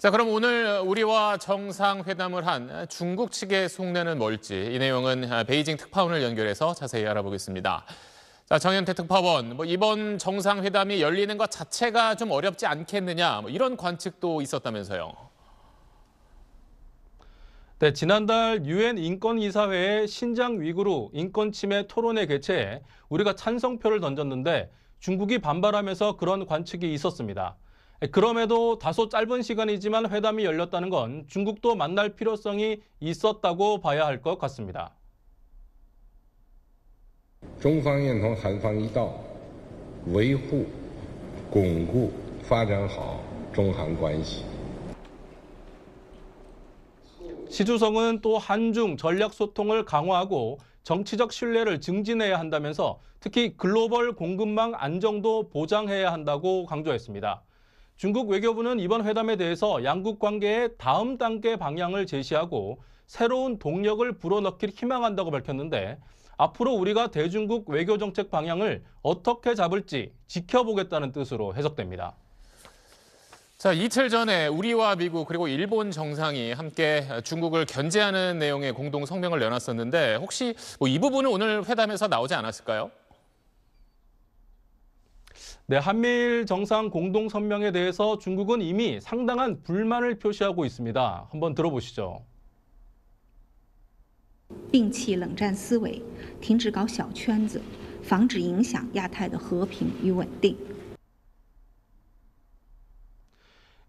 자, 그럼 오늘 어, 우리와 정상회담을 한 어, 중국 측의 속내는 뭘지 이 내용은 어, 베이징 특파원을 연결해서 자세히 알아보겠습니다. 자, 정현태 특파원, 뭐 이번 정상회담이 열리는 것 자체가 좀 어렵지 않겠느냐 뭐 이런 관측도 있었다면서요. 네, 지난달 유엔 인권이사회의 신장 위구르 인권 침해 토론회 개최에 우리가 찬성표를 던졌는데 중국이 반발하면서 그런 관측이 있었습니다. 그럼에도 다소 짧은 시간이지만 회담이 열렸다는 건 중국도 만날 필요성이 있었다고 봐야 할 것 같습니다. 시 주성은 또 한중 전략 소통을 강화하고 정치적 신뢰를 증진해야 한다면서 특히 글로벌 공급망 안정도 보장해야 한다고 강조했습니다. 중국 외교부는 이번 회담에 대해서 양국 관계의 다음 단계 방향을 제시하고 새로운 동력을 불어넣길 희망한다고 밝혔는데 앞으로 우리가 대중국 외교 정책 방향을 어떻게 잡을지 지켜보겠다는 뜻으로 해석됩니다. 자, 이틀 전에 우리와 미국 그리고 일본 정상이 함께 중국을 견제하는 내용의 공동 성명을 내놨었는데 혹시 뭐이 부분은 오늘 회담에서 나오지 않았을까요? 네, 한미일 정상 공동 선명에 대해서 중국은 이미 상당한 불만을 표시하고 있습니다. 한번 들어보시죠. 摒弃冷战思维，停止搞小圈子，防止影响亚太的和平与稳定。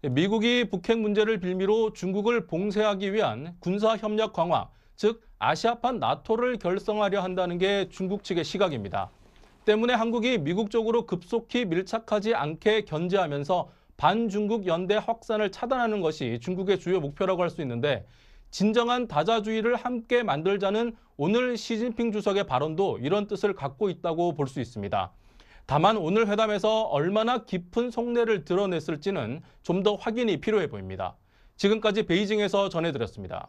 미국이 북핵 문제를 빌미로 중국을 봉쇄하기 위한 군사 협력 강화, 즉 아시아판 나토를 결성하려 한다는 게 중국 측의 시각입니다. 때문에 한국이 미국 쪽으로 급속히 밀착하지 않게 견제하면서 반중국 연대 확산을 차단하는 것이 중국의 주요 목표라고 할 수 있는데 진정한 다자주의를 함께 만들자는 오늘 시진핑 주석의 발언도 이런 뜻을 갖고 있다고 볼 수 있습니다. 다만 오늘 회담에서 얼마나 깊은 속내를 드러냈을지는 좀 더 확인이 필요해 보입니다. 지금까지 베이징에서 전해드렸습니다.